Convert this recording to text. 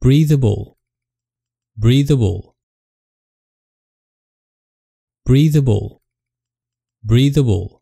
breathable, breathable, breathable, breathable.